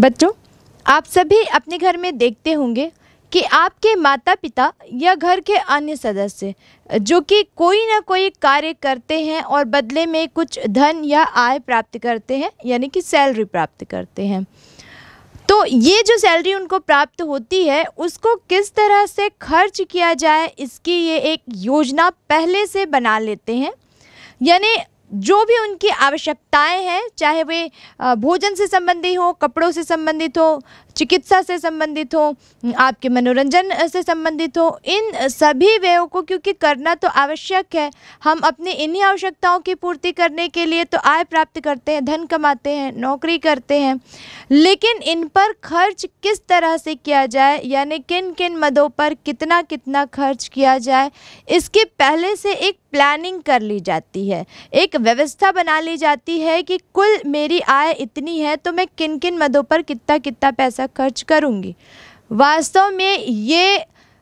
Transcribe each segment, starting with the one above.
बच्चों आप सभी अपने घर में देखते होंगे कि आपके माता पिता या घर के अन्य सदस्य जो कि कोई ना कोई कार्य करते हैं और बदले में कुछ धन या आय प्राप्त करते हैं यानी कि सैलरी प्राप्त करते हैं तो ये जो सैलरी उनको प्राप्त होती है उसको किस तरह से खर्च किया जाए इसकी ये एक योजना पहले से बना लेते हैं यानी जो भी उनकी आवश्यकताएं हैं चाहे वे भोजन से संबंधित हो कपड़ों से संबंधित हो चिकित्सा से संबंधित हो आपके मनोरंजन से संबंधित हो इन सभी व्ययों को क्योंकि करना तो आवश्यक है हम अपनी इन्हीं आवश्यकताओं की पूर्ति करने के लिए तो आय प्राप्त करते हैं धन कमाते हैं नौकरी करते हैं लेकिन इन पर खर्च किस तरह से किया जाए यानी किन किन मदों पर कितना कितना खर्च किया जाए इसकी पहले से एक प्लानिंग कर ली जाती है एक व्यवस्था बना ली जाती है कि कुल मेरी आय इतनी है तो मैं किन किन मदों पर कितना कितना पैसा खर्च करूँगी वास्तव में ये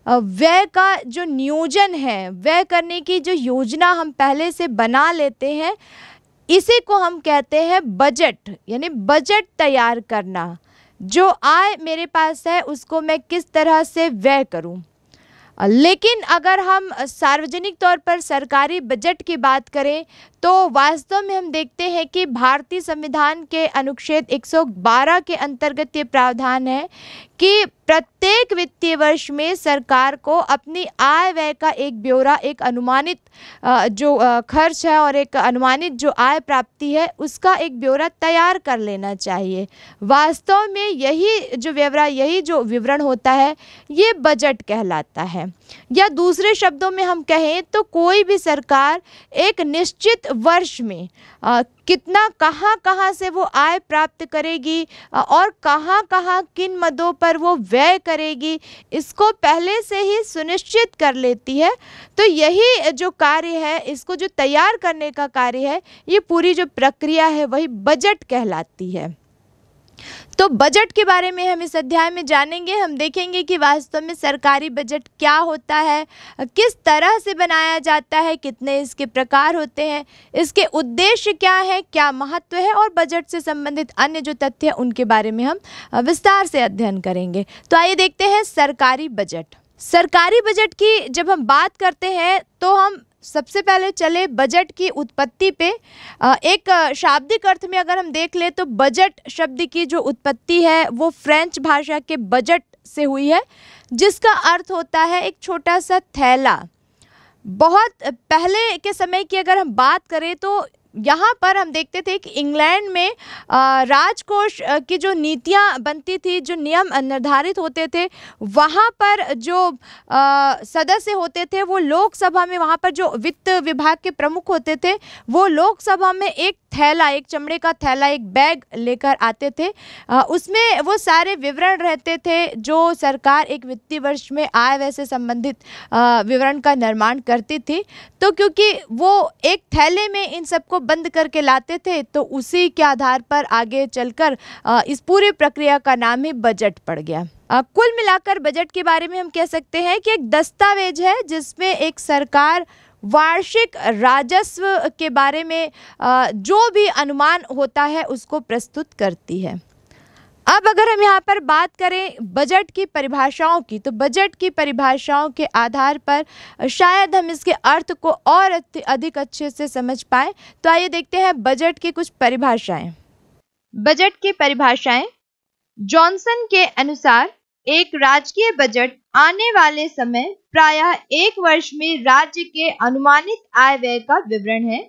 व्यय का जो नियोजन है व्यय करने की जो योजना हम पहले से बना लेते हैं इसी को हम कहते हैं बजट यानी बजट तैयार करना जो आय मेरे पास है उसको मैं किस तरह से व्यय करूं लेकिन अगर हम सार्वजनिक तौर पर सरकारी बजट की बात करें तो वास्तव में हम देखते हैं कि भारतीय संविधान के अनुच्छेद 112 के अंतर्गत ये प्रावधान है कि प्रत्येक वित्तीय वर्ष में सरकार को अपनी आय व्यय का एक ब्यौरा एक अनुमानित जो खर्च है और एक अनुमानित जो आय प्राप्ति है उसका एक ब्यौरा तैयार कर लेना चाहिए वास्तव में यही जो ब्यौरा यही जो विवरण होता है ये बजट कहलाता है या दूसरे शब्दों में हम कहें तो कोई भी सरकार एक निश्चित वर्ष में आ, कितना कहाँ कहाँ से वो आय प्राप्त करेगी और कहाँ कहाँ किन मदों पर वो व्यय करेगी इसको पहले से ही सुनिश्चित कर लेती है तो यही जो कार्य है इसको जो तैयार करने का कार्य है ये पूरी जो प्रक्रिया है वही बजट कहलाती है तो बजट के बारे में हम इस अध्याय में जानेंगे हम देखेंगे कि वास्तव में सरकारी बजट क्या होता है किस तरह से बनाया जाता है कितने इसके प्रकार होते हैं इसके उद्देश्य क्या है क्या महत्व है और बजट से संबंधित अन्य जो तथ्य हैं उनके बारे में हम विस्तार से अध्ययन करेंगे तो आइए देखते हैं सरकारी बजट सरकारी बजट की जब हम बात करते हैं तो हम सबसे पहले चले बजट की उत्पत्ति पे एक शाब्दिक अर्थ में अगर हम देख ले तो बजट शब्द की जो उत्पत्ति है वो फ्रेंच भाषा के बजट से हुई है जिसका अर्थ होता है एक छोटा सा थैला बहुत पहले के समय की अगर हम बात करें तो यहाँ पर हम देखते थे कि इंग्लैंड में राजकोष की जो नीतियाँ बनती थी जो नियम निर्धारित होते थे वहाँ पर जो सदस्य होते थे वो लोकसभा में वहाँ पर जो वित्त विभाग के प्रमुख होते थे वो लोकसभा में एक थैला एक चमड़े का थैला एक बैग लेकर आते थे आ, उसमें वो सारे विवरण रहते थे जो सरकार एक वित्तीय वर्ष में आय व्यय से संबंधित विवरण का निर्माण करती थी तो क्योंकि वो एक थैले में इन सबको बंद करके लाते थे तो उसी के आधार पर आगे चलकर इस पूरी प्रक्रिया का नाम ही बजट पड़ गया कुल मिलाकर बजट के बारे में हम कह सकते हैं कि एक दस्तावेज है जिसमें एक सरकार वार्षिक राजस्व के बारे में जो भी अनुमान होता है उसको प्रस्तुत करती है अब अगर हम यहाँ पर बात करें बजट की परिभाषाओं की तो बजट की परिभाषाओं के आधार पर शायद हम इसके अर्थ को और अधिक अच्छे से समझ पाए तो आइए देखते हैं बजट की कुछ परिभाषाएं बजट की परिभाषाएं जॉनसन के अनुसार एक राजकीय बजट आने वाले समय प्रायः एक वर्ष में राज्य के अनुमानित आय व्यय का विवरण है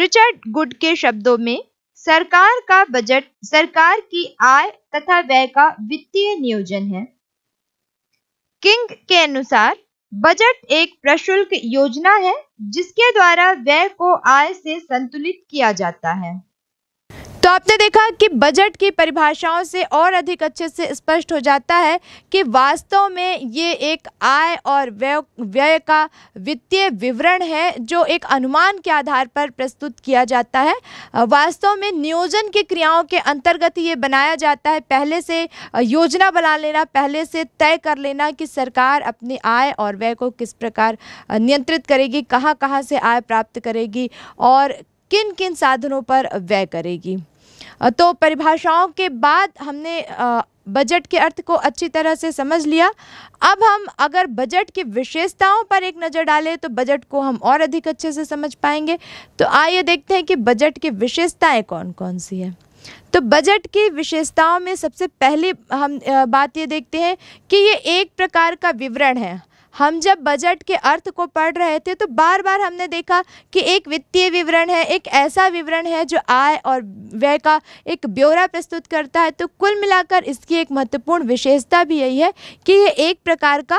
रिचर्ड गुड के शब्दों में सरकार का बजट सरकार की आय तथा व्यय का वित्तीय नियोजन है किंग के अनुसार बजट एक प्रशुल्क योजना है जिसके द्वारा व्यय को आय से संतुलित किया जाता है तो आपने देखा कि बजट की परिभाषाओं से और अधिक अच्छे से स्पष्ट हो जाता है कि वास्तव में ये एक आय और व्यय व्यय का वित्तीय विवरण है जो एक अनुमान के आधार पर प्रस्तुत किया जाता है वास्तव में नियोजन की क्रियाओं के अंतर्गत ये बनाया जाता है पहले से योजना बना लेना पहले से तय कर लेना कि सरकार अपनी आय और व्यय को किस प्रकार नियंत्रित करेगी कहाँ कहाँ से आय प्राप्त करेगी और किन किन साधनों पर व्यय करेगी तो परिभाषाओं के बाद हमने बजट के अर्थ को अच्छी तरह से समझ लिया अब हम अगर बजट की विशेषताओं पर एक नज़र डालें तो बजट को हम और अधिक अच्छे से समझ पाएंगे तो आइए देखते हैं कि बजट की विशेषताएं कौन कौन सी हैं तो बजट की विशेषताओं में सबसे पहली हम बात ये देखते हैं कि ये एक प्रकार का विवरण है हम जब बजट के अर्थ को पढ़ रहे थे तो बार बार हमने देखा कि एक वित्तीय विवरण है एक ऐसा विवरण है जो आय और व्यय का एक ब्यौरा प्रस्तुत करता है तो कुल मिलाकर इसकी एक महत्वपूर्ण विशेषता भी यही है कि यह एक प्रकार का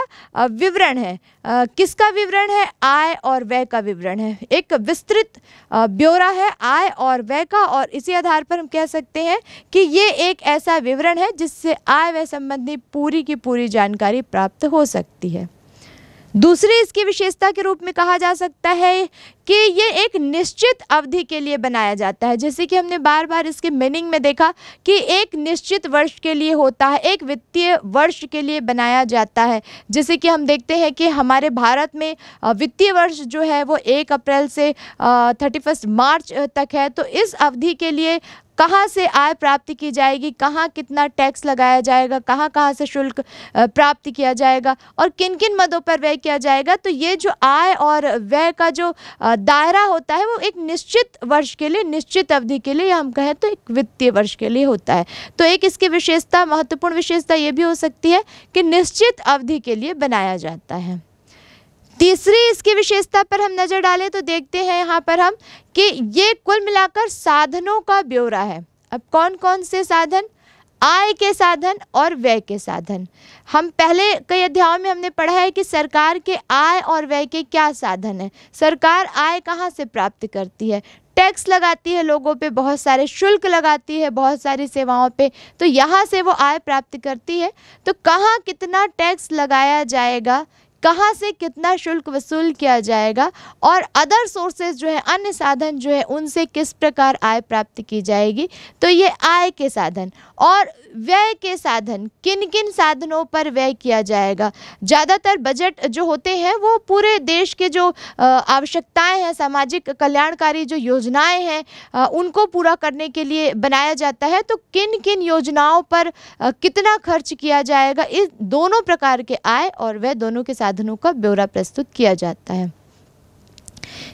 विवरण है किसका विवरण है आय और व्यय का विवरण है एक विस्तृत ब्यौरा है आय और व्यय का और इसी आधार पर हम कह सकते हैं कि ये एक ऐसा विवरण है जिससे आय व्यय संबंधी पूरी की पूरी जानकारी प्राप्त हो सकती है दूसरी इसकी विशेषता के रूप में कहा जा सकता है कि ये एक निश्चित अवधि के लिए बनाया जाता है जैसे कि हमने बार बार इसके मीनिंग में देखा कि एक निश्चित वर्ष के लिए होता है एक वित्तीय वर्ष के लिए बनाया जाता है जैसे कि हम देखते हैं कि हमारे भारत में वित्तीय वर्ष जो है वो एक अप्रैल से थर्टी फर्स्ट मार्च तक है तो इस अवधि के लिए कहाँ से आय प्राप्त की जाएगी कहाँ कितना टैक्स लगाया जाएगा कहाँ कहाँ से शुल्क प्राप्त किया जाएगा और किन किन मदों पर व्यय किया जाएगा तो ये जो आय और व्यय का जो दायरा होता है वो एक निश्चित वर्ष के लिए निश्चित अवधि के लिए हम कहें तो एक वित्तीय वर्ष के लिए होता है तो एक इसकी विशेषता महत्वपूर्ण विशेषता ये भी हो सकती है कि निश्चित अवधि के लिए बनाया जाता है तीसरी इसकी विशेषता पर हम नज़र डालें तो देखते हैं यहाँ पर हम कि ये कुल मिलाकर साधनों का ब्यौरा है अब कौन कौन से साधन आय के साधन और व्यय के साधन हम पहले कई अध्यायों में हमने पढ़ा है कि सरकार के आय और व्यय के क्या साधन हैं सरकार आय कहाँ से प्राप्त करती है टैक्स लगाती है लोगों पे बहुत सारे शुल्क लगाती है बहुत सारी सेवाओं पे तो यहाँ से वो आय प्राप्त करती है तो कहाँ कितना टैक्स लगाया जाएगा कहाँ से कितना शुल्क वसूल किया जाएगा और अदर सोर्सेज जो है अन्य साधन जो है उनसे किस प्रकार आय प्राप्त की जाएगी तो ये आय के साधन और व्यय के साधन किन किन साधनों पर व्यय किया जाएगा ज़्यादातर बजट जो होते हैं वो पूरे देश के जो आवश्यकताएं हैं सामाजिक कल्याणकारी जो योजनाएं हैं उनको पूरा करने के लिए बनाया जाता है तो किन किन योजनाओं पर कितना खर्च किया जाएगा इस दोनों प्रकार के आय और व्यय दोनों के साधनों का ब्यौरा प्रस्तुत किया जाता है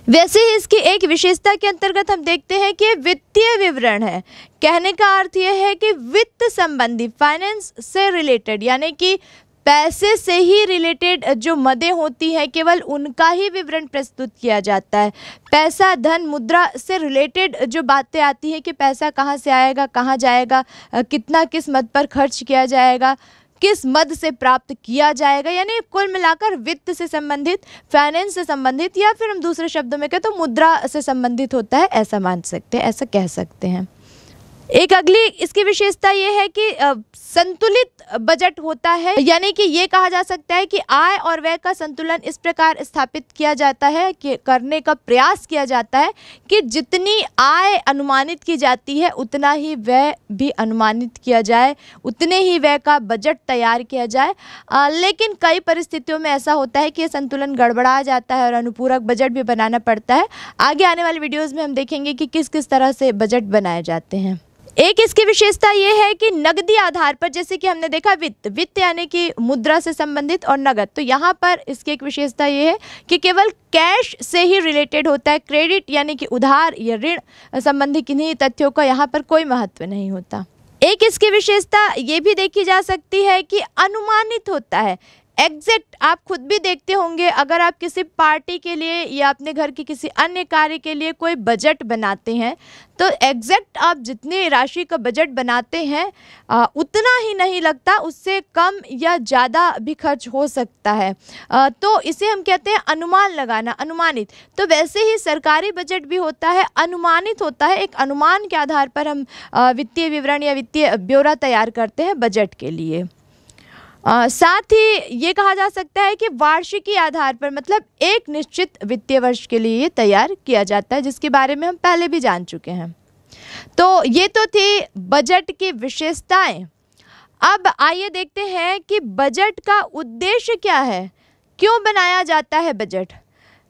वैसे ही इसकी एक विशेषता के अंतर्गत हम देखते हैं कि वित्तीय विवरण है कहने का अर्थ यह है कि वित्त संबंधी फाइनेंस से रिलेटेड यानी कि पैसे से ही रिलेटेड जो मदें होती हैं केवल उनका ही विवरण प्रस्तुत किया जाता है पैसा धन मुद्रा से रिलेटेड जो बातें आती हैं कि पैसा कहाँ से आएगा कहाँ जाएगा कितना किस मद पर खर्च किया जाएगा किस मद से प्राप्त किया जाएगा यानी कुल मिलाकर वित्त से संबंधित फाइनेंस से संबंधित या फिर हम दूसरे शब्दों में कहें तो मुद्रा से संबंधित होता है ऐसा मान सकते हैं ऐसा कह सकते हैं एक अगली इसकी विशेषता ये है कि संतुलित बजट होता है यानी कि ये कहा जा सकता है कि आय और व्यय का संतुलन इस प्रकार स्थापित किया जाता है कि करने का प्रयास किया जाता है कि जितनी आय अनुमानित की जाती है उतना ही व्यय भी अनुमानित किया जाए उतने ही व्यय का बजट तैयार किया जाए आ, लेकिन कई परिस्थितियों में ऐसा होता है कि संतुलन गड़बड़ा जाता है और अनुपूरक बजट भी बनाना पड़ता है आगे आने वाले वीडियोज़ में हम देखेंगे कि किस किस तरह से बजट बनाए जाते हैं एक इसकी विशेषता ये है कि नगदी आधार पर जैसे कि हमने देखा वित्त वित्त यानी कि मुद्रा से संबंधित और नगद तो यहाँ पर इसकी एक विशेषता ये है कि केवल कैश से ही रिलेटेड होता है क्रेडिट यानी कि उधार या ऋण संबंधी किन्हीं तथ्यों का यहाँ पर कोई महत्व नहीं होता एक इसकी विशेषता ये भी देखी जा सकती है कि अनुमानित होता है एग्जैक्ट आप खुद भी देखते होंगे अगर आप किसी पार्टी के लिए या अपने घर के किसी अन्य कार्य के लिए कोई बजट बनाते हैं तो एग्जैक्ट आप जितनी राशि का बजट बनाते हैं आ, उतना ही नहीं लगता उससे कम या ज़्यादा भी खर्च हो सकता है आ, तो इसे हम कहते हैं अनुमान लगाना अनुमानित तो वैसे ही सरकारी बजट भी होता है अनुमानित होता है एक अनुमान के आधार पर हम वित्तीय विवरण या वित्तीय ब्यौरा तैयार करते हैं बजट के लिए आ, साथ ही ये कहा जा सकता है कि वार्षिकी आधार पर मतलब एक निश्चित वित्तीय वर्ष के लिए ये तैयार किया जाता है जिसके बारे में हम पहले भी जान चुके हैं तो ये तो थी बजट की विशेषताएं अब आइए देखते हैं कि बजट का उद्देश्य क्या है क्यों बनाया जाता है बजट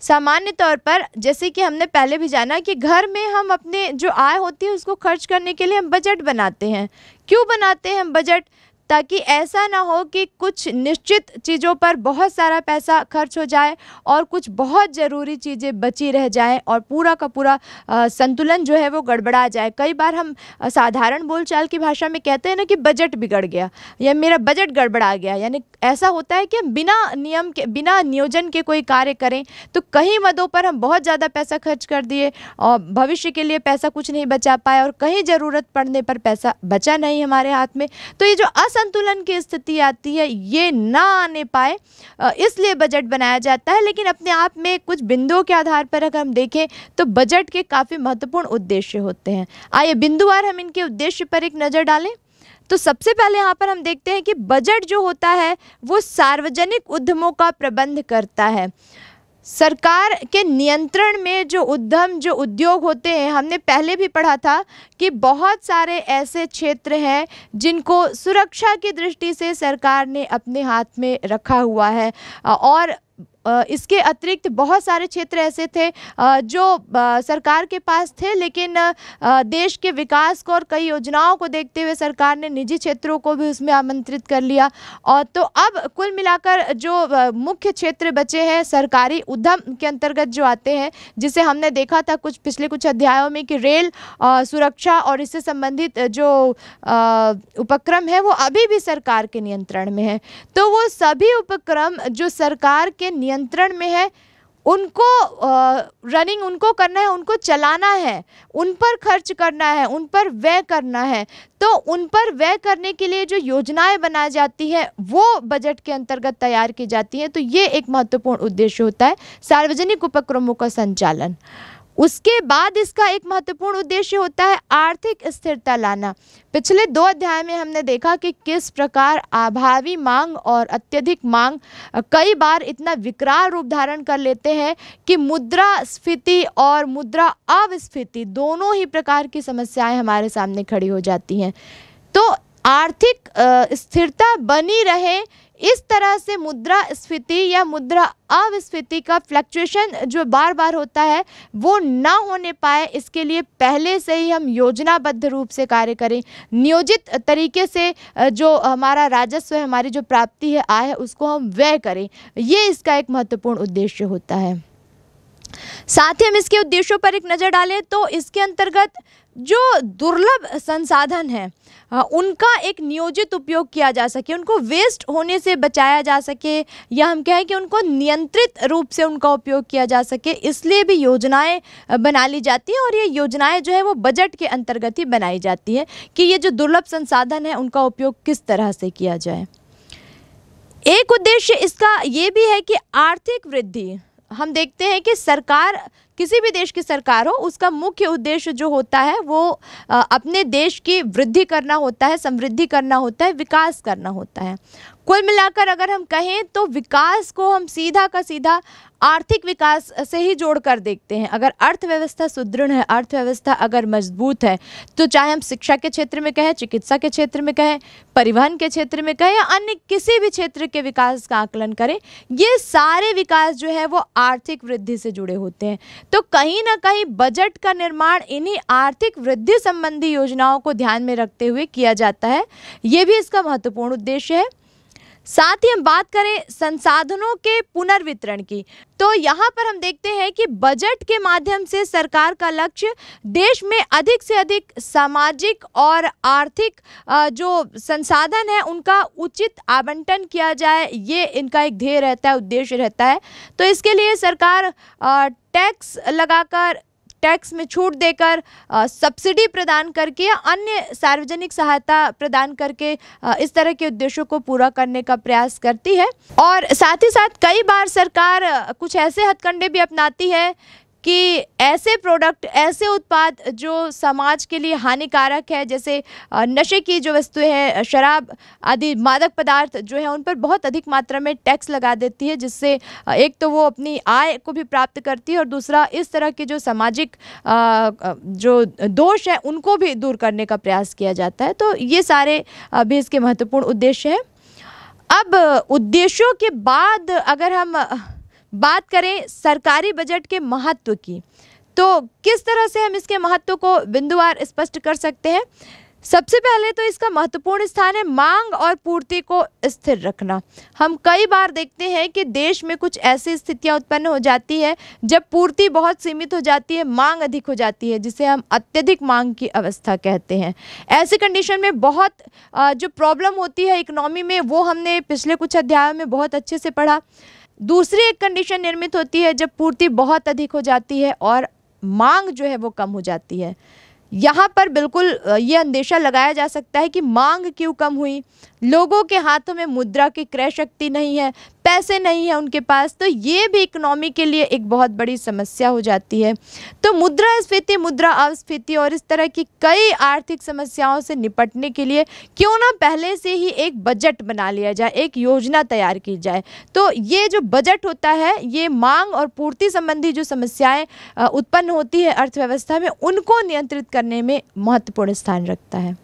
सामान्य तौर पर जैसे कि हमने पहले भी जाना कि घर में हम अपने जो आय होती है उसको खर्च करने के लिए हम बजट बनाते हैं क्यों बनाते हैं हम बजट ताकि ऐसा ना हो कि कुछ निश्चित चीज़ों पर बहुत सारा पैसा खर्च हो जाए और कुछ बहुत ज़रूरी चीज़ें बची रह जाएं और पूरा का पूरा संतुलन जो है वो गड़बड़ा जाए कई बार हम साधारण बोलचाल की भाषा में कहते हैं ना कि बजट बिगड़ गया या मेरा बजट गड़बड़ा गया यानी ऐसा होता है कि हम बिना नियम के बिना नियोजन के कोई कार्य करें तो कहीं मदों पर हम बहुत ज़्यादा पैसा खर्च कर दिए और भविष्य के लिए पैसा कुछ नहीं बचा पाए और कहीं ज़रूरत पड़ने पर पैसा बचा नहीं हमारे हाथ में तो ये जो अस असंतुलन की स्थिति आती है ये ना आने पाए इसलिए बजट बनाया जाता है लेकिन अपने आप में कुछ बिंदुओं के आधार पर अगर हम देखें तो बजट के काफ़ी महत्वपूर्ण उद्देश्य होते हैं आइए बिंदुवार हम इनके उद्देश्य पर एक नज़र डालें तो सबसे पहले यहाँ पर हम देखते हैं कि बजट जो होता है वो सार्वजनिक उद्यमों का प्रबंध करता है सरकार के नियंत्रण में जो उद्यम जो उद्योग होते हैं हमने पहले भी पढ़ा था कि बहुत सारे ऐसे क्षेत्र हैं जिनको सुरक्षा की दृष्टि से सरकार ने अपने हाथ में रखा हुआ है और इसके अतिरिक्त बहुत सारे क्षेत्र ऐसे थे जो सरकार के पास थे लेकिन देश के विकास को और कई योजनाओं को देखते हुए सरकार ने निजी क्षेत्रों को भी उसमें आमंत्रित कर लिया और तो अब कुल मिलाकर जो मुख्य क्षेत्र बचे हैं सरकारी उद्यम के अंतर्गत जो आते हैं जिसे हमने देखा था कुछ पिछले कुछ अध्यायों में कि रेल सुरक्षा और इससे संबंधित जो उपक्रम है वो अभी भी सरकार के नियंत्रण में है तो वो सभी उपक्रम जो सरकार के नियंत्रण नियंत्रण में है उनको रनिंग उनको करना है उनको चलाना है उन पर खर्च करना है उन पर व्यय करना है तो उन पर व्यय करने के लिए जो योजनाएं बनाई जाती हैं वो बजट के अंतर्गत तैयार की जाती हैं तो ये एक महत्वपूर्ण उद्देश्य होता है सार्वजनिक उपक्रमों का संचालन उसके बाद इसका एक महत्वपूर्ण उद्देश्य होता है आर्थिक स्थिरता लाना पिछले दो अध्याय में हमने देखा कि किस प्रकार अभावी मांग और अत्यधिक मांग कई बार इतना विकराल रूप धारण कर लेते हैं कि मुद्रा स्फीति और मुद्रा अवस्फीति दोनों ही प्रकार की समस्याएं हमारे सामने खड़ी हो जाती हैं तो आर्थिक स्थिरता बनी रहे इस तरह से मुद्रा स्फीति या मुद्रा अविस्फीति का फ्लक्चुएशन जो बार बार होता है वो ना होने पाए इसके लिए पहले से ही हम योजनाबद्ध रूप से कार्य करें नियोजित तरीके से जो हमारा राजस्व है हमारी जो प्राप्ति है आय है उसको हम व्यय करें ये इसका एक महत्वपूर्ण उद्देश्य होता है साथ ही हम इसके उद्देश्यों पर एक नज़र डालें तो इसके अंतर्गत जो दुर्लभ संसाधन है उनका एक नियोजित उपयोग किया जा सके उनको वेस्ट होने से बचाया जा सके या हम कहें कि उनको नियंत्रित रूप से उनका उपयोग किया जा सके इसलिए भी योजनाएं बना ली जाती हैं और ये योजनाएं जो है वो बजट के अंतर्गत ही बनाई जाती हैं कि ये जो दुर्लभ संसाधन है उनका उपयोग किस तरह से किया जाए एक उद्देश्य इसका ये भी है कि आर्थिक वृद्धि हम देखते हैं कि सरकार किसी भी देश की सरकार हो उसका मुख्य उद्देश्य जो होता है वो अपने देश की वृद्धि करना होता है समृद्धि करना होता है विकास करना होता है कुल मिलाकर अगर हम कहें तो विकास को हम सीधा का सीधा आर्थिक विकास से ही जोड़कर देखते हैं अगर अर्थव्यवस्था सुदृढ़ है अर्थव्यवस्था अगर मजबूत है तो चाहे हम शिक्षा के क्षेत्र में कहें चिकित्सा के क्षेत्र में कहें परिवहन के क्षेत्र में कहें या अन्य किसी भी क्षेत्र के विकास का आकलन करें ये सारे विकास जो है वो आर्थिक वृद्धि से जुड़े होते हैं तो कहीं ना कहीं बजट का निर्माण इन्हीं आर्थिक वृद्धि संबंधी योजनाओं को ध्यान में रखते हुए किया जाता है ये भी इसका महत्वपूर्ण उद्देश्य है साथ ही हम बात करें संसाधनों के पुनर्वितरण की तो यहाँ पर हम देखते हैं कि बजट के माध्यम से सरकार का लक्ष्य देश में अधिक से अधिक सामाजिक और आर्थिक जो संसाधन है उनका उचित आवंटन किया जाए ये इनका एक ध्येय रहता है उद्देश्य रहता है तो इसके लिए सरकार टैक्स लगाकर टैक्स में छूट देकर सब्सिडी प्रदान करके अन्य सार्वजनिक सहायता प्रदान करके इस तरह के उद्देश्यों को पूरा करने का प्रयास करती है और साथ ही साथ कई बार सरकार कुछ ऐसे हथकंडे भी अपनाती है कि ऐसे प्रोडक्ट ऐसे उत्पाद जो समाज के लिए हानिकारक है जैसे नशे की जो वस्तुएं हैं शराब आदि मादक पदार्थ जो है उन पर बहुत अधिक मात्रा में टैक्स लगा देती है जिससे एक तो वो अपनी आय को भी प्राप्त करती है और दूसरा इस तरह के जो सामाजिक जो दोष हैं उनको भी दूर करने का प्रयास किया जाता है तो ये सारे भी इसके महत्वपूर्ण उद्देश्य हैं अब उद्देश्यों के बाद अगर हम बात करें सरकारी बजट के महत्व की तो किस तरह से हम इसके महत्व को बिंदुवार स्पष्ट कर सकते हैं सबसे पहले तो इसका महत्वपूर्ण स्थान है मांग और पूर्ति को स्थिर रखना हम कई बार देखते हैं कि देश में कुछ ऐसी स्थितियां उत्पन्न हो जाती है जब पूर्ति बहुत सीमित हो जाती है मांग अधिक हो जाती है जिसे हम अत्यधिक मांग की अवस्था कहते हैं ऐसे कंडीशन में बहुत जो प्रॉब्लम होती है इकनॉमी में वो हमने पिछले कुछ अध्यायों में बहुत अच्छे से पढ़ा दूसरी एक कंडीशन निर्मित होती है जब पूर्ति बहुत अधिक हो जाती है और मांग जो है वो कम हो जाती है यहाँ पर बिल्कुल ये अंदेशा लगाया जा सकता है कि मांग क्यों कम हुई लोगों के हाथों में मुद्रा की क्रय शक्ति नहीं है पैसे नहीं है उनके पास तो ये भी इकोनॉमी के लिए एक बहुत बड़ी समस्या हो जाती है तो मुद्रा स्फीति मुद्रा अवस्फीति और इस तरह की कई आर्थिक समस्याओं से निपटने के लिए क्यों ना पहले से ही एक बजट बना लिया जाए एक योजना तैयार की जाए तो ये जो बजट होता है ये मांग और पूर्ति संबंधी जो समस्याएँ उत्पन्न होती है अर्थव्यवस्था में उनको नियंत्रित करने में महत्वपूर्ण स्थान रखता है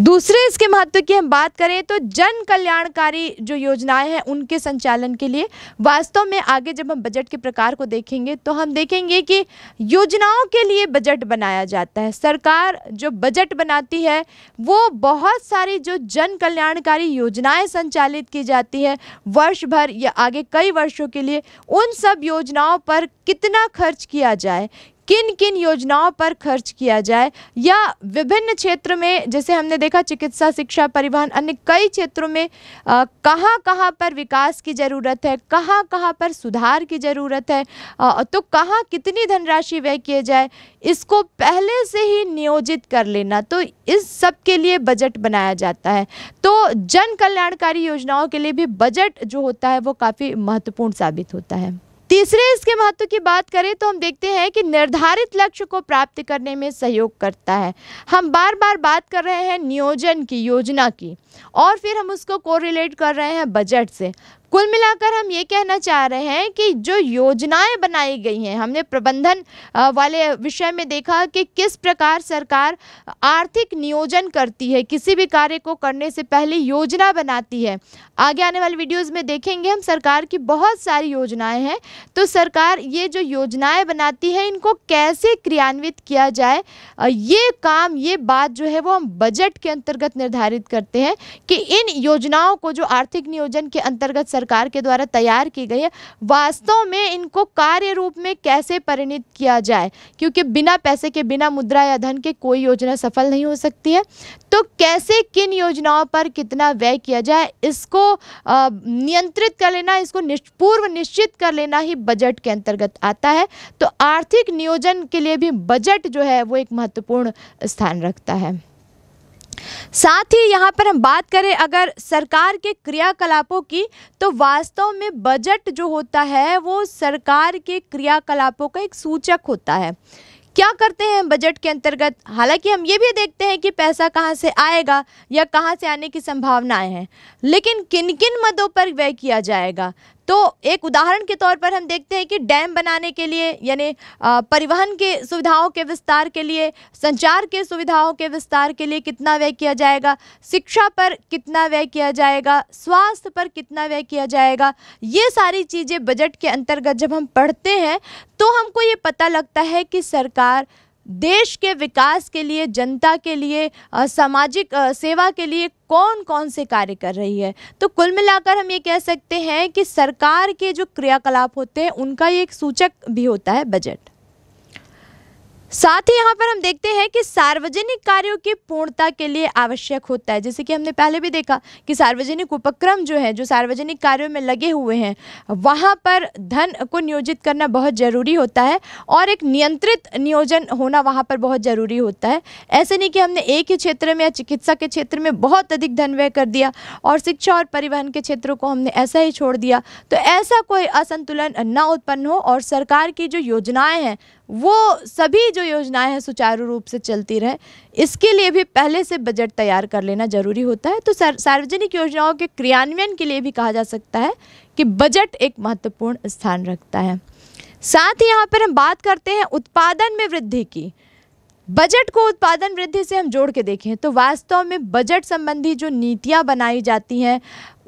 दूसरे इसके महत्व की हम बात करें तो जन कल्याणकारी जो योजनाएं हैं उनके संचालन के लिए वास्तव में आगे जब हम बजट के प्रकार को देखेंगे तो हम देखेंगे कि योजनाओं के लिए बजट बनाया जाता है सरकार जो बजट बनाती है वो बहुत सारी जो जन कल्याणकारी योजनाएं संचालित की जाती है वर्ष भर या आगे कई वर्षों के लिए उन सब योजनाओं पर कितना खर्च किया जाए किन किन योजनाओं पर खर्च किया जाए या विभिन्न क्षेत्र में जैसे हमने देखा चिकित्सा शिक्षा परिवहन अन्य कई क्षेत्रों में कहाँ कहाँ पर विकास की ज़रूरत है कहाँ कहाँ पर सुधार की ज़रूरत है आ, तो कहाँ कितनी धनराशि व्यय किए जाए इसको पहले से ही नियोजित कर लेना तो इस सब के लिए बजट बनाया जाता है तो जन कल्याणकारी योजनाओं के लिए भी बजट जो होता है वो काफ़ी महत्वपूर्ण साबित होता है तीसरे इसके महत्व की बात करें तो हम देखते हैं कि निर्धारित लक्ष्य को प्राप्त करने में सहयोग करता है हम बार बार बात कर रहे हैं नियोजन की योजना की और फिर हम उसको कोरिलेट कर रहे हैं बजट से कुल मिलाकर हम ये कहना चाह रहे हैं कि जो योजनाएं बनाई गई हैं हमने प्रबंधन वाले विषय में देखा कि किस प्रकार सरकार आर्थिक नियोजन करती है किसी भी कार्य को करने से पहले योजना बनाती है आगे आने वाले वीडियोस में देखेंगे हम सरकार की बहुत सारी योजनाएं हैं तो सरकार ये जो योजनाएं बनाती है इनको कैसे क्रियान्वित किया जाए ये काम ये बात जो है वो हम बजट के अंतर्गत निर्धारित करते हैं कि इन योजनाओं को जो आर्थिक नियोजन के अंतर्गत सरकार के द्वारा तैयार की गई है वास्तव में इनको कार्य रूप में कैसे परिणित किया जाए क्योंकि बिना पैसे के बिना मुद्रा या धन के कोई योजना सफल नहीं हो सकती है तो कैसे किन योजनाओं पर कितना व्यय किया जाए इसको नियंत्रित कर लेना इसको पूर्व निश्चित कर लेना ही बजट के अंतर्गत आता है तो आर्थिक नियोजन के लिए भी बजट जो है वो एक महत्वपूर्ण स्थान रखता है साथ ही यहाँ पर हम बात करें अगर सरकार के क्रियाकलापों की तो वास्तव में बजट जो होता है वो सरकार के क्रियाकलापों का एक सूचक होता है क्या करते हैं बजट के अंतर्गत हालांकि हम ये भी देखते हैं कि पैसा कहाँ से आएगा या कहाँ से आने की संभावनाएं हैं लेकिन किन किन मदों पर व्यय किया जाएगा तो एक उदाहरण के तौर पर हम देखते हैं कि डैम बनाने के लिए यानी परिवहन के सुविधाओं के विस्तार के लिए संचार के सुविधाओं के विस्तार के लिए कितना व्यय किया जाएगा शिक्षा पर कितना व्यय किया जाएगा स्वास्थ्य पर कितना व्यय किया जाएगा ये सारी चीज़ें बजट के अंतर्गत जब हम पढ़ते हैं तो हमको ये पता लगता है कि सरकार देश के विकास के लिए जनता के लिए सामाजिक सेवा के लिए कौन कौन से कार्य कर रही है तो कुल मिलाकर हम ये कह सकते हैं कि सरकार के जो क्रियाकलाप होते हैं उनका ये एक सूचक भी होता है बजट साथ ही यहाँ पर हम देखते हैं कि सार्वजनिक कार्यों की पूर्णता के लिए आवश्यक होता है जैसे कि हमने पहले भी देखा कि सार्वजनिक उपक्रम जो है जो सार्वजनिक कार्यों में लगे हुए हैं वहाँ पर धन को नियोजित करना बहुत ज़रूरी होता है और एक नियंत्रित नियोजन होना वहाँ पर बहुत ज़रूरी होता है ऐसे नहीं कि हमने एक ही क्षेत्र में या चिकित्सा के क्षेत्र में बहुत अधिक धन व्यय कर दिया और शिक्षा और परिवहन के क्षेत्रों को हमने ऐसा ही छोड़ दिया तो ऐसा कोई असंतुलन न उत्पन्न हो और सरकार की जो योजनाएँ हैं वो सभी जो योजनाएं हैं सुचारू रूप से चलती रहे इसके लिए भी पहले से बजट तैयार कर लेना जरूरी होता है तो सार्वजनिक योजनाओं के क्रियान्वयन के लिए भी कहा जा सकता है कि बजट एक महत्वपूर्ण स्थान रखता है साथ ही यहाँ पर हम बात करते हैं उत्पादन में वृद्धि की बजट को उत्पादन वृद्धि से हम जोड़ के देखें तो वास्तव में बजट संबंधी जो नीतियाँ बनाई जाती हैं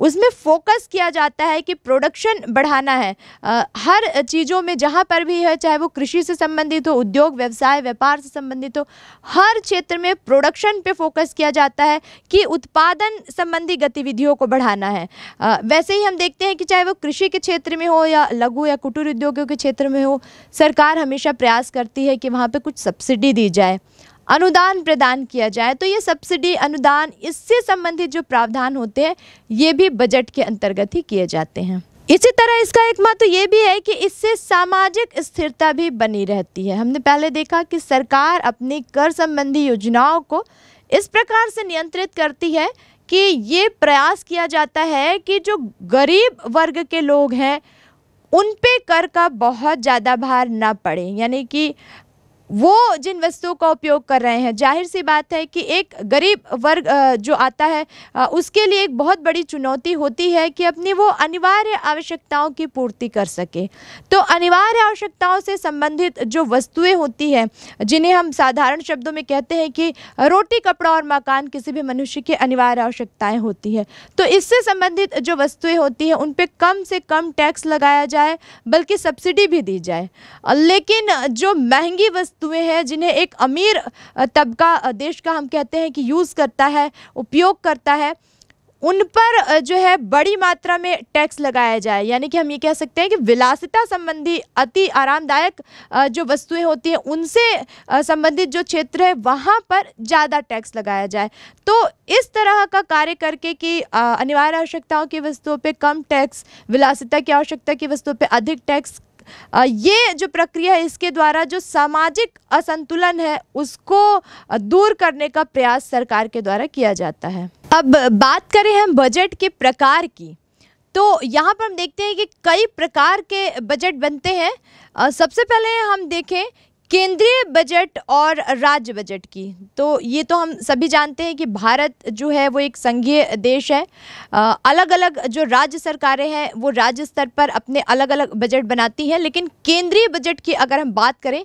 उसमें फोकस किया जाता है कि प्रोडक्शन बढ़ाना है आ, हर चीज़ों में जहाँ पर भी है चाहे वो कृषि से संबंधित हो उद्योग व्यवसाय व्यापार से संबंधित हो हर क्षेत्र में प्रोडक्शन पे फोकस किया जाता है कि उत्पादन संबंधी गतिविधियों को बढ़ाना है आ, वैसे ही हम देखते हैं कि चाहे वो कृषि के क्षेत्र में हो या लघु या कुटीर उद्योगों के क्षेत्र में हो सरकार हमेशा प्रयास करती है कि वहाँ पर कुछ सब्सिडी दी जाए अनुदान प्रदान किया जाए तो ये सब्सिडी अनुदान इससे संबंधित जो प्रावधान होते हैं ये भी बजट के अंतर्गत ही किए जाते हैं इसी तरह इसका एक महत्व ये भी है कि इससे सामाजिक स्थिरता भी बनी रहती है हमने पहले देखा कि सरकार अपनी कर संबंधी योजनाओं को इस प्रकार से नियंत्रित करती है कि ये प्रयास किया जाता है कि जो गरीब वर्ग के लोग हैं उन पे कर का बहुत ज़्यादा भार ना पड़े यानी कि वो जिन वस्तुओं का उपयोग कर रहे हैं जाहिर सी बात है कि एक गरीब वर्ग जो आता है उसके लिए एक बहुत बड़ी चुनौती होती है कि अपनी वो अनिवार्य आवश्यकताओं की पूर्ति कर सके तो अनिवार्य आवश्यकताओं से संबंधित जो वस्तुएं होती हैं जिन्हें हम साधारण शब्दों में कहते हैं कि रोटी कपड़ा और मकान किसी भी मनुष्य की अनिवार्य आवश्यकताएँ होती है तो इससे संबंधित जो वस्तुएँ होती हैं उन पर कम से कम टैक्स लगाया जाए बल्कि सब्सिडी भी दी जाए लेकिन जो महंगी वस्तु वस्तुएं हैं जिन्हें एक अमीर तबका देश का हम कहते हैं कि यूज़ करता है उपयोग करता है उन पर जो है बड़ी मात्रा में टैक्स लगाया जाए यानी कि हम ये कह सकते हैं कि विलासिता संबंधी अति आरामदायक जो वस्तुएं होती हैं उनसे संबंधित जो क्षेत्र है वहाँ पर ज़्यादा टैक्स लगाया जाए तो इस तरह का कार्य करके कि अनिवार्य आवश्यकताओं की वस्तुओं पे कम टैक्स विलासिता की आवश्यकता की वस्तुओं पे अधिक टैक्स ये जो प्रक्रिया है इसके द्वारा जो सामाजिक असंतुलन है उसको दूर करने का प्रयास सरकार के द्वारा किया जाता है अब बात करें हम बजट के प्रकार की तो यहाँ पर हम देखते हैं कि कई प्रकार के बजट बनते हैं सबसे पहले हम देखें केंद्रीय बजट और राज्य बजट की तो ये तो हम सभी जानते हैं कि भारत जो है वो एक संघीय देश है आ, अलग अलग जो राज्य सरकारें हैं वो राज्य स्तर पर अपने अलग अलग बजट बनाती हैं लेकिन केंद्रीय बजट की अगर हम बात करें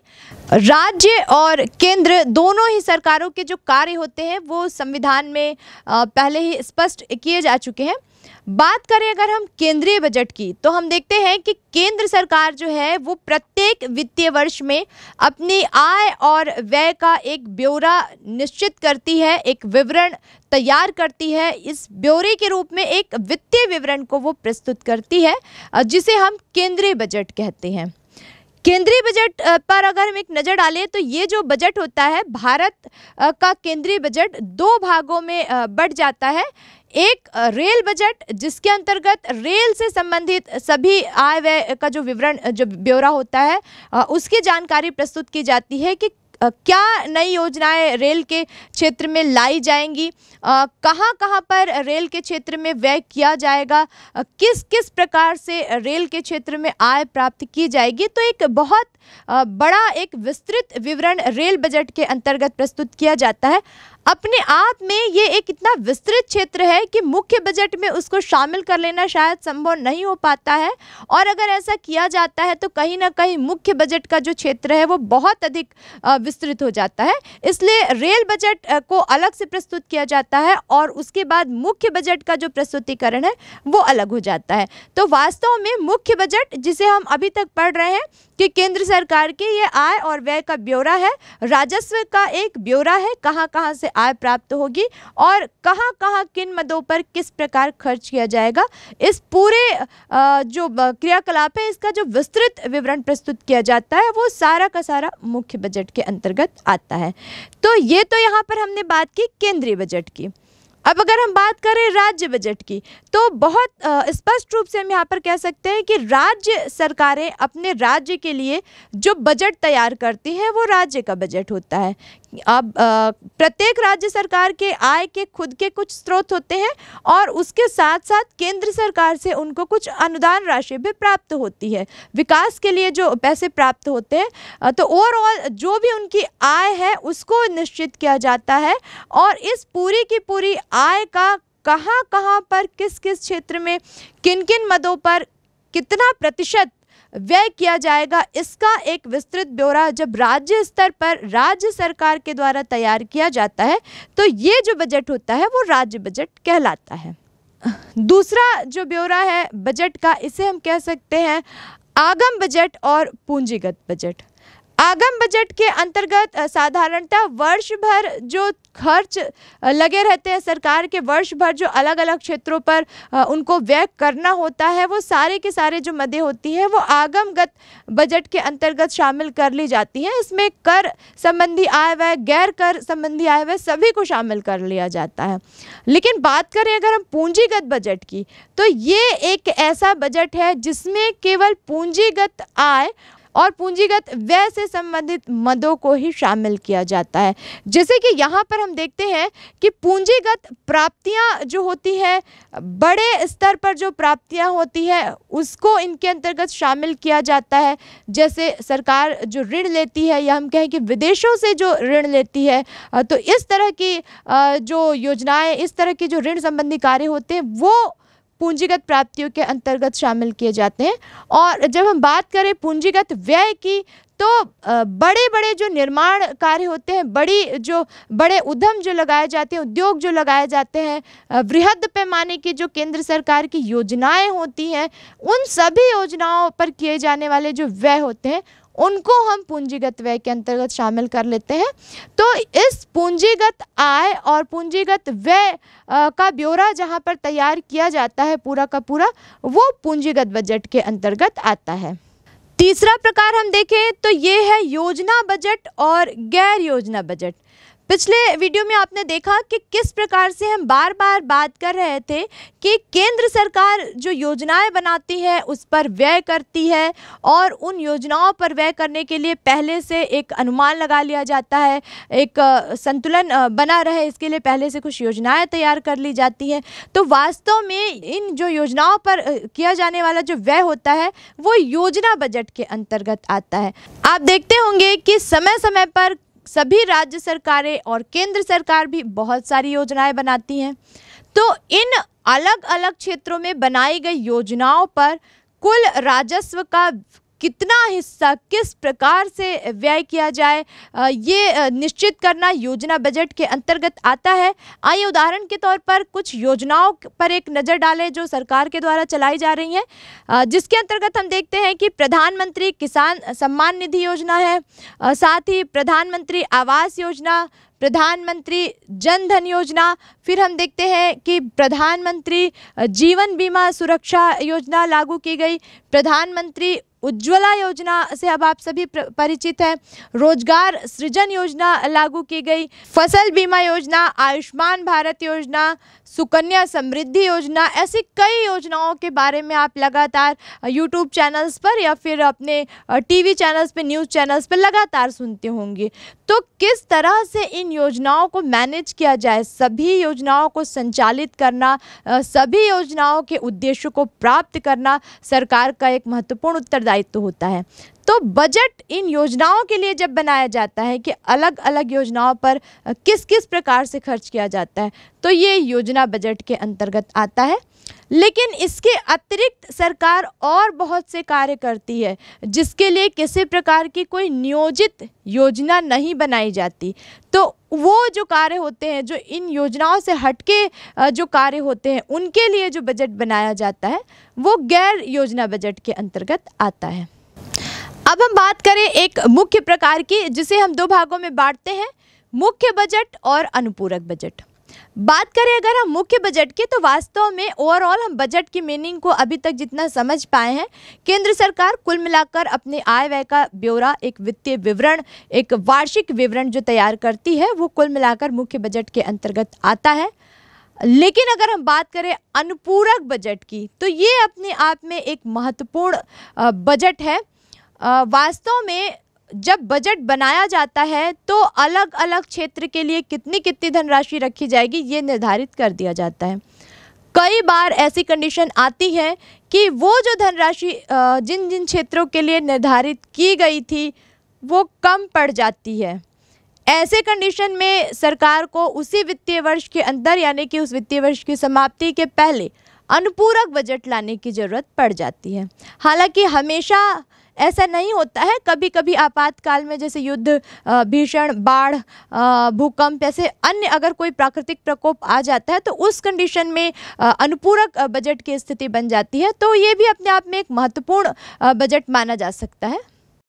राज्य और केंद्र दोनों ही सरकारों के जो कार्य होते हैं वो संविधान में पहले ही स्पष्ट किए जा चुके हैं बात करें अगर हम केंद्रीय बजट की तो हम देखते हैं कि केंद्र सरकार जो है वो प्रत्येक वित्तीय वर्ष में अपनी आय और व्यय का एक ब्यौरा निश्चित करती है एक विवरण तैयार करती है इस ब्यौरे के रूप में एक वित्तीय विवरण को वो प्रस्तुत करती है जिसे हम केंद्रीय बजट कहते हैं केंद्रीय बजट पर अगर हम एक नज़र डालें तो ये जो बजट होता है भारत का केंद्रीय बजट दो भागों में बढ़ जाता है एक रेल बजट जिसके अंतर्गत रेल से संबंधित सभी आय व्यय का जो विवरण जो ब्यौरा होता है उसकी जानकारी प्रस्तुत की जाती है कि क्या नई योजनाएं रेल के क्षेत्र में लाई जाएंगी कहाँ कहाँ पर रेल के क्षेत्र में व्यय किया जाएगा किस किस प्रकार से रेल के क्षेत्र में आय प्राप्त की जाएगी तो एक बहुत बड़ा एक विस्तृत विवरण रेल बजट के अंतर्गत प्रस्तुत किया जाता है अपने आप में ये एक इतना विस्तृत क्षेत्र है कि मुख्य बजट में उसको शामिल कर लेना शायद संभव नहीं हो पाता है और अगर ऐसा किया जाता है तो कहीं ना कहीं मुख्य बजट का जो क्षेत्र है वो बहुत अधिक विस्तृत हो जाता है इसलिए रेल बजट को अलग से प्रस्तुत किया जाता है और उसके बाद मुख्य बजट का जो प्रस्तुतिकरण है वो अलग हो जाता है तो वास्तव में मुख्य बजट जिसे हम अभी तक पढ़ रहे हैं कि केंद्र सरकार के ये आय और व्यय का ब्यौरा है राजस्व का एक ब्यौरा है कहाँ कहाँ से आय प्राप्त होगी और कहाँ कहाँ किन मदों पर किस प्रकार खर्च किया जाएगा इस पूरे जो क्रियाकलाप है इसका जो विस्तृत विवरण प्रस्तुत किया जाता है वो सारा का सारा मुख्य बजट के अंतर्गत आता है तो ये तो यहाँ पर हमने बात की केंद्रीय बजट की अब अगर हम बात करें राज्य बजट की तो बहुत स्पष्ट रूप से हम यहाँ पर कह सकते हैं कि राज्य सरकारें अपने राज्य के लिए जो बजट तैयार करती हैं वो राज्य का बजट होता है अब प्रत्येक राज्य सरकार के आय के खुद के कुछ स्रोत होते हैं और उसके साथ साथ केंद्र सरकार से उनको कुछ अनुदान राशि भी प्राप्त होती है विकास के लिए जो पैसे प्राप्त होते हैं तो ओवरऑल जो भी उनकी आय है उसको निश्चित किया जाता है और इस पूरी की पूरी आय का कहाँ कहाँ पर किस किस क्षेत्र में किन किन मदों पर कितना प्रतिशत व्यय किया जाएगा इसका एक विस्तृत ब्यौरा जब राज्य स्तर पर राज्य सरकार के द्वारा तैयार किया जाता है तो ये जो बजट होता है वो राज्य बजट कहलाता है दूसरा जो ब्यौरा है बजट का इसे हम कह सकते हैं आगम बजट और पूंजीगत बजट आगम बजट के अंतर्गत साधारणतः वर्ष भर जो खर्च लगे रहते हैं सरकार के वर्ष भर जो अलग अलग क्षेत्रों पर उनको व्यय करना होता है वो सारे के सारे जो मदें होती हैं वो आगमगत बजट के अंतर्गत शामिल कर ली जाती हैं इसमें कर संबंधी आय व्यय गैर कर संबंधी आय व्यय सभी को शामिल कर लिया जाता है लेकिन बात करें अगर हम पूंजीगत बजट की तो ये एक ऐसा बजट है जिसमें केवल पूंजीगत आय और पूंजीगत व्यय से संबंधित मदों को ही शामिल किया जाता है जैसे कि यहाँ पर हम देखते हैं कि पूंजीगत प्राप्तियाँ जो होती है बड़े स्तर पर जो प्राप्तियाँ होती है उसको इनके अंतर्गत शामिल किया जाता है जैसे सरकार जो ऋण लेती है या हम कहें कि विदेशों से जो ऋण लेती है तो इस तरह की जो योजनाएं इस तरह के जो ऋण संबंधी कार्य होते हैं वो पूंजीगत प्राप्तियों के अंतर्गत शामिल किए जाते हैं और जब हम बात करें पूंजीगत व्यय की तो बड़े बड़े जो निर्माण कार्य होते हैं बड़ी जो बड़े उद्यम जो लगाए जाते हैं उद्योग जो लगाए जाते हैं वृहद पैमाने की जो केंद्र सरकार की योजनाएं होती हैं उन सभी योजनाओं पर किए जाने वाले जो व्यय होते हैं उनको हम पूंजीगत व्यय के अंतर्गत शामिल कर लेते हैं तो इस पूंजीगत आय और पूंजीगत व्यय का ब्यौरा जहाँ पर तैयार किया जाता है पूरा का पूरा वो पूंजीगत बजट के अंतर्गत आता है तीसरा प्रकार हम देखें तो ये है योजना बजट और गैर योजना बजट पिछले वीडियो में आपने देखा कि किस प्रकार से हम बार बार बात कर रहे थे कि केंद्र सरकार जो योजनाएं बनाती है उस पर व्यय करती है और उन योजनाओं पर व्यय करने के लिए पहले से एक अनुमान लगा लिया जाता है एक संतुलन बना रहे इसके लिए पहले से कुछ योजनाएं तैयार कर ली जाती हैं तो वास्तव में इन जो योजनाओं पर किया जाने वाला जो व्यय होता है वो योजना बजट के अंतर्गत आता है आप देखते होंगे कि समय समय पर सभी राज्य सरकारें और केंद्र सरकार भी बहुत सारी योजनाएं बनाती हैं तो इन अलग अलग क्षेत्रों में बनाई गई योजनाओं पर कुल राजस्व का कितना हिस्सा किस प्रकार से व्यय किया जाए ये निश्चित करना योजना बजट के अंतर्गत आता है आइए उदाहरण के तौर पर कुछ योजनाओं पर एक नज़र डालें जो सरकार के द्वारा चलाई जा रही हैं जिसके अंतर्गत हम देखते हैं कि प्रधानमंत्री किसान सम्मान निधि योजना है साथ ही प्रधानमंत्री आवास योजना प्रधानमंत्री जन धन योजना फिर हम देखते हैं कि प्रधानमंत्री जीवन बीमा सुरक्षा योजना लागू की गई प्रधानमंत्री उज्ज्वला योजना से अब आप सभी परिचित हैं रोजगार सृजन योजना लागू की गई फसल बीमा योजना आयुष्मान भारत योजना सुकन्या समृद्धि योजना ऐसी कई योजनाओं के बारे में आप लगातार यूट्यूब चैनल्स पर या फिर अपने टीवी चैनल्स पर न्यूज़ चैनल्स पर लगातार सुनते होंगे तो किस तरह से इन योजनाओं को मैनेज किया जाए सभी योजनाओं को संचालित करना सभी योजनाओं के उद्देश्य को प्राप्त करना सरकार का एक महत्वपूर्ण उत्तरदायित्व दायित्व तो होता है तो बजट इन योजनाओं के लिए जब बनाया जाता है कि अलग अलग योजनाओं पर किस किस प्रकार से खर्च किया जाता है तो ये योजना बजट के अंतर्गत आता है लेकिन इसके अतिरिक्त सरकार और बहुत से कार्य करती है जिसके लिए किसी प्रकार की कोई नियोजित योजना नहीं बनाई जाती तो वो जो कार्य होते हैं जो इन योजनाओं से हटके जो कार्य होते हैं उनके लिए जो बजट बनाया जाता है वो गैर योजना बजट के अंतर्गत आता है अब हम बात करें एक मुख्य प्रकार की जिसे हम दो भागों में बांटते हैं मुख्य बजट और अनुपूरक बजट बात करें अगर हम मुख्य बजट की तो वास्तव में ओवरऑल हम बजट की मीनिंग को अभी तक जितना समझ पाए हैं केंद्र सरकार कुल मिलाकर अपने आय व्यय का ब्यौरा एक वित्तीय विवरण एक वार्षिक विवरण जो तैयार करती है वो कुल मिलाकर मुख्य बजट के अंतर्गत आता है लेकिन अगर हम बात करें अनुपूरक बजट की तो ये अपने आप में एक महत्वपूर्ण बजट है वास्तव में जब बजट बनाया जाता है तो अलग अलग क्षेत्र के लिए कितनी कितनी धनराशि रखी जाएगी ये निर्धारित कर दिया जाता है कई बार ऐसी कंडीशन आती है कि वो जो धनराशि जिन जिन क्षेत्रों के लिए निर्धारित की गई थी वो कम पड़ जाती है ऐसे कंडीशन में सरकार को उसी वित्तीय वर्ष के अंदर यानी कि उस वित्तीय वर्ष की समाप्ति के पहले अनुपूरक बजट लाने की ज़रूरत पड़ जाती है हालांकि हमेशा ऐसा नहीं होता है कभी कभी आपातकाल में जैसे युद्ध भीषण बाढ़ भूकंप ऐसे अन्य अगर कोई प्राकृतिक प्रकोप आ जाता है तो उस कंडीशन में अनुपूरक बजट की स्थिति बन जाती है तो ये भी अपने आप में एक महत्वपूर्ण बजट माना जा सकता है